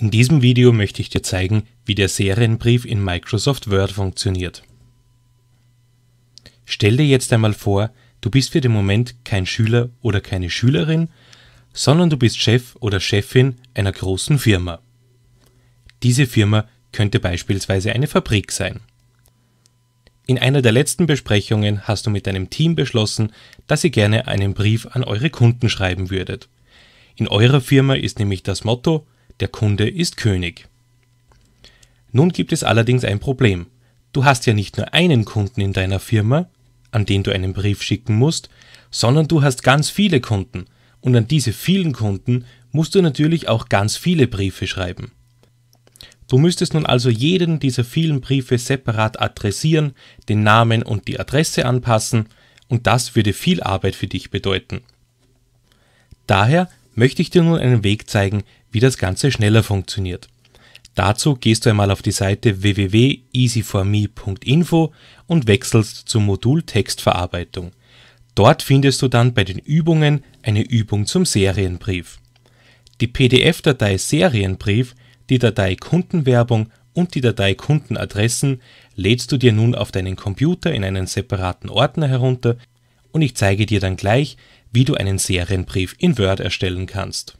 In diesem Video möchte ich dir zeigen, wie der Serienbrief in Microsoft Word funktioniert. Stell dir jetzt einmal vor, du bist für den Moment kein Schüler oder keine Schülerin, sondern du bist Chef oder Chefin einer großen Firma. Diese Firma könnte beispielsweise eine Fabrik sein. In einer der letzten Besprechungen hast du mit deinem Team beschlossen, dass ihr gerne einen Brief an eure Kunden schreiben würdet. In eurer Firma ist nämlich das Motto der Kunde ist König. Nun gibt es allerdings ein Problem. Du hast ja nicht nur einen Kunden in deiner Firma, an den du einen Brief schicken musst, sondern du hast ganz viele Kunden und an diese vielen Kunden musst du natürlich auch ganz viele Briefe schreiben. Du müsstest nun also jeden dieser vielen Briefe separat adressieren, den Namen und die Adresse anpassen und das würde viel Arbeit für dich bedeuten. Daher möchte ich dir nun einen Weg zeigen, wie das Ganze schneller funktioniert. Dazu gehst du einmal auf die Seite www.easyforme.info und wechselst zum Modul Textverarbeitung. Dort findest du dann bei den Übungen eine Übung zum Serienbrief. Die PDF-Datei Serienbrief, die Datei Kundenwerbung und die Datei Kundenadressen lädst du dir nun auf deinen Computer in einen separaten Ordner herunter und ich zeige dir dann gleich, wie du einen Serienbrief in Word erstellen kannst.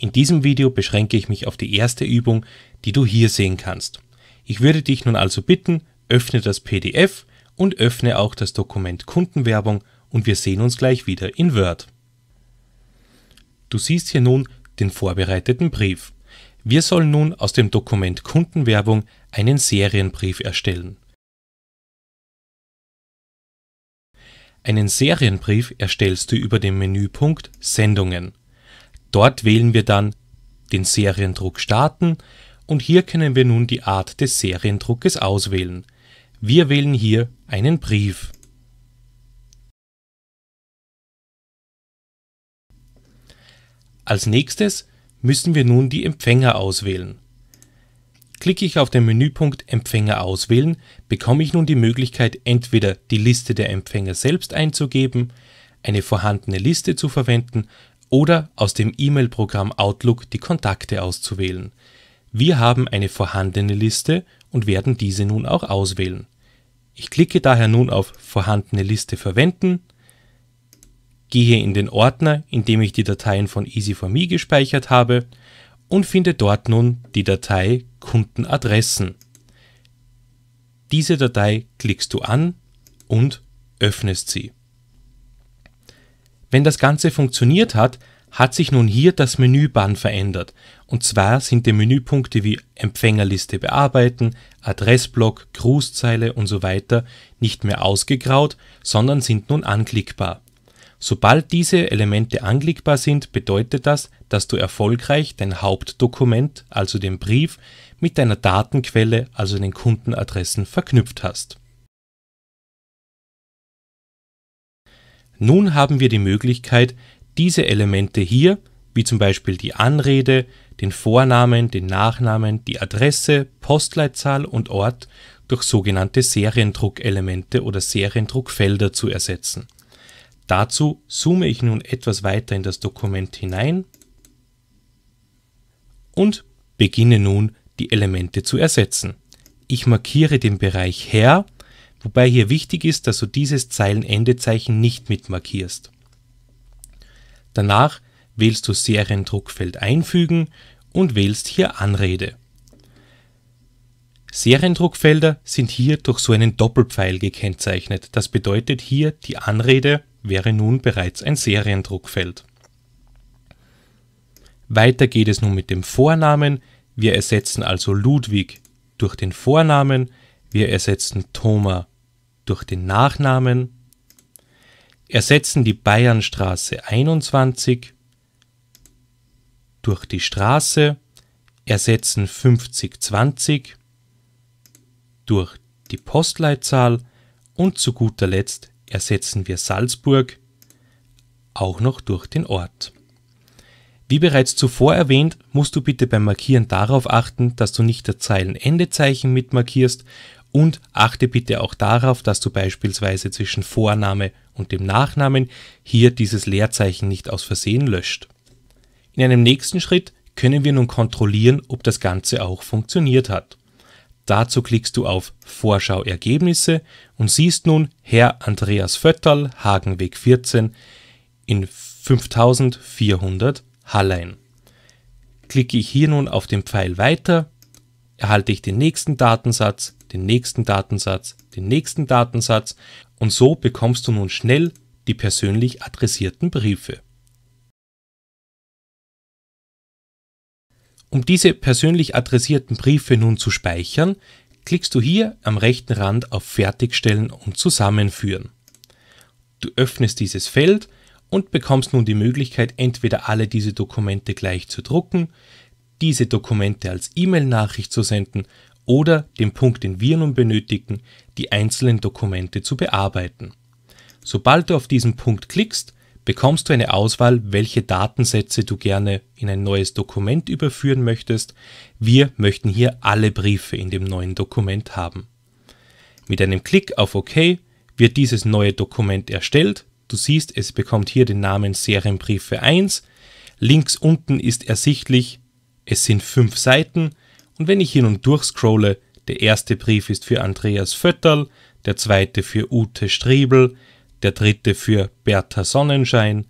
In diesem Video beschränke ich mich auf die erste Übung, die du hier sehen kannst. Ich würde dich nun also bitten, öffne das PDF und öffne auch das Dokument Kundenwerbung und wir sehen uns gleich wieder in Word. Du siehst hier nun den vorbereiteten Brief. Wir sollen nun aus dem Dokument Kundenwerbung einen Serienbrief erstellen. Einen Serienbrief erstellst du über den Menüpunkt Sendungen. Dort wählen wir dann den Seriendruck starten und hier können wir nun die Art des Seriendruckes auswählen. Wir wählen hier einen Brief. Als nächstes müssen wir nun die Empfänger auswählen. Klicke ich auf den Menüpunkt Empfänger auswählen, bekomme ich nun die Möglichkeit, entweder die Liste der Empfänger selbst einzugeben, eine vorhandene Liste zu verwenden oder aus dem E-Mail-Programm Outlook die Kontakte auszuwählen. Wir haben eine vorhandene Liste und werden diese nun auch auswählen. Ich klicke daher nun auf Vorhandene Liste verwenden, gehe in den Ordner, in dem ich die Dateien von Easy4Me gespeichert habe und finde dort nun die Datei Kundenadressen. Diese Datei klickst du an und öffnest sie. Wenn das Ganze funktioniert hat, hat sich nun hier das Menüband verändert. Und zwar sind die Menüpunkte wie Empfängerliste bearbeiten, Adressblock, Grußzeile und so weiter nicht mehr ausgegraut, sondern sind nun anklickbar. Sobald diese Elemente anklickbar sind, bedeutet das, dass du erfolgreich dein Hauptdokument, also den Brief, mit deiner Datenquelle, also den Kundenadressen, verknüpft hast. Nun haben wir die Möglichkeit, diese Elemente hier, wie zum Beispiel die Anrede, den Vornamen, den Nachnamen, die Adresse, Postleitzahl und Ort durch sogenannte Seriendruckelemente oder Seriendruckfelder zu ersetzen. Dazu zoome ich nun etwas weiter in das Dokument hinein und beginne nun die Elemente zu ersetzen. Ich markiere den Bereich Herr wobei hier wichtig ist, dass du dieses Zeilenendezeichen nicht mitmarkierst. Danach wählst du Seriendruckfeld einfügen und wählst hier Anrede. Seriendruckfelder sind hier durch so einen Doppelpfeil gekennzeichnet. Das bedeutet hier, die Anrede wäre nun bereits ein Seriendruckfeld. Weiter geht es nun mit dem Vornamen. Wir ersetzen also Ludwig durch den Vornamen. Wir ersetzen Thomas durch den Nachnamen, ersetzen die Bayernstraße 21 durch die Straße, ersetzen 5020 durch die Postleitzahl und zu guter Letzt ersetzen wir Salzburg auch noch durch den Ort. Wie bereits zuvor erwähnt, musst du bitte beim Markieren darauf achten, dass du nicht das Zeilenendezeichen mitmarkierst und achte bitte auch darauf, dass du beispielsweise zwischen Vorname und dem Nachnamen hier dieses Leerzeichen nicht aus Versehen löscht. In einem nächsten Schritt können wir nun kontrollieren, ob das Ganze auch funktioniert hat. Dazu klickst du auf Vorschau Ergebnisse und siehst nun Herr Andreas Vötterl, Hagenweg 14 in 5400 Hallein. Klicke ich hier nun auf den Pfeil weiter, erhalte ich den nächsten Datensatz, den nächsten Datensatz, den nächsten Datensatz und so bekommst du nun schnell die persönlich adressierten Briefe. Um diese persönlich adressierten Briefe nun zu speichern, klickst du hier am rechten Rand auf Fertigstellen und Zusammenführen. Du öffnest dieses Feld und bekommst nun die Möglichkeit, entweder alle diese Dokumente gleich zu drucken, diese Dokumente als E-Mail-Nachricht zu senden oder den Punkt, den wir nun benötigen, die einzelnen Dokumente zu bearbeiten. Sobald du auf diesen Punkt klickst, bekommst du eine Auswahl, welche Datensätze du gerne in ein neues Dokument überführen möchtest. Wir möchten hier alle Briefe in dem neuen Dokument haben. Mit einem Klick auf OK wird dieses neue Dokument erstellt. Du siehst, es bekommt hier den Namen Serienbriefe 1. Links unten ist ersichtlich, es sind fünf Seiten und wenn ich hier nun durchscrolle, der erste Brief ist für Andreas Vötterl, der zweite für Ute Striebel, der dritte für Bertha Sonnenschein,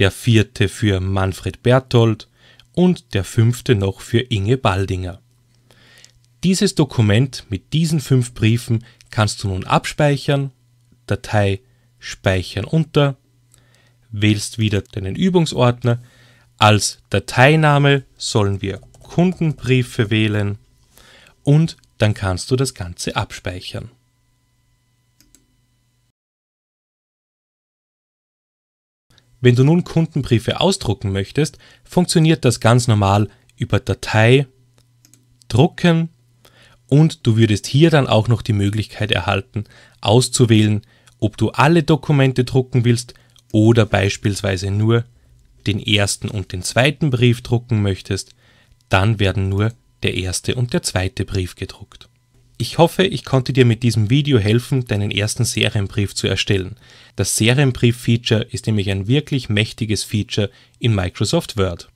der vierte für Manfred Berthold und der fünfte noch für Inge Baldinger. Dieses Dokument mit diesen fünf Briefen kannst du nun abspeichern, Datei Speichern unter, wählst wieder deinen Übungsordner, als Dateiname sollen wir Kundenbriefe wählen und dann kannst du das Ganze abspeichern. Wenn du nun Kundenbriefe ausdrucken möchtest, funktioniert das ganz normal über Datei, Drucken und du würdest hier dann auch noch die Möglichkeit erhalten, auszuwählen, ob du alle Dokumente drucken willst oder beispielsweise nur den ersten und den zweiten Brief drucken möchtest. Dann werden nur der erste und der zweite Brief gedruckt. Ich hoffe, ich konnte dir mit diesem Video helfen, deinen ersten Serienbrief zu erstellen. Das Serienbrief-Feature ist nämlich ein wirklich mächtiges Feature in Microsoft Word.